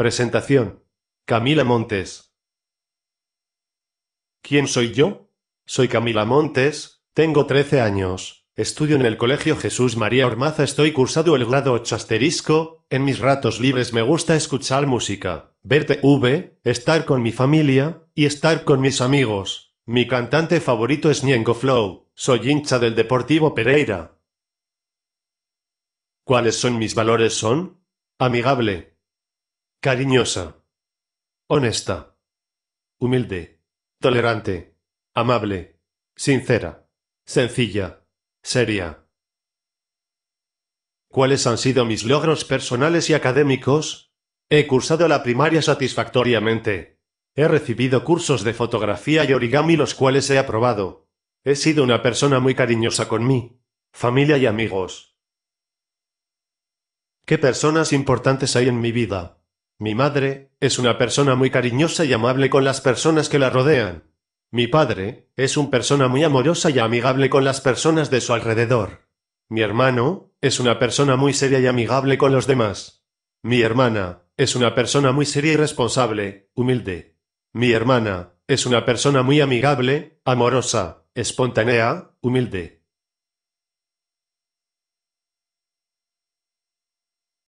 Presentación. Camila Montes. ¿Quién soy yo? Soy Camila Montes, tengo 13 años, estudio en el Colegio Jesús María Ormaza, estoy cursado el grado 8 asterisco, en mis ratos libres me gusta escuchar música, verte V, estar con mi familia, y estar con mis amigos. Mi cantante favorito es Niengo Flow, soy hincha del Deportivo Pereira. ¿Cuáles son mis valores? Son amigable, cariñosa, honesta, humilde, tolerante, amable, sincera, sencilla, seria. ¿Cuáles han sido mis logros personales y académicos? He cursado la primaria satisfactoriamente. He recibido cursos de fotografía y origami los cuales he aprobado. He sido una persona muy cariñosa con mí, familia y amigos. ¿Qué personas importantes hay en mi vida? Mi madre es una persona muy cariñosa y amable con las personas que la rodean. Mi padre es una persona muy amorosa y amigable con las personas de su alrededor. Mi hermano es una persona muy seria y amigable con los demás. Mi hermana es una persona muy seria y responsable, humilde. Mi hermana es una persona muy amigable, amorosa, espontánea, humilde.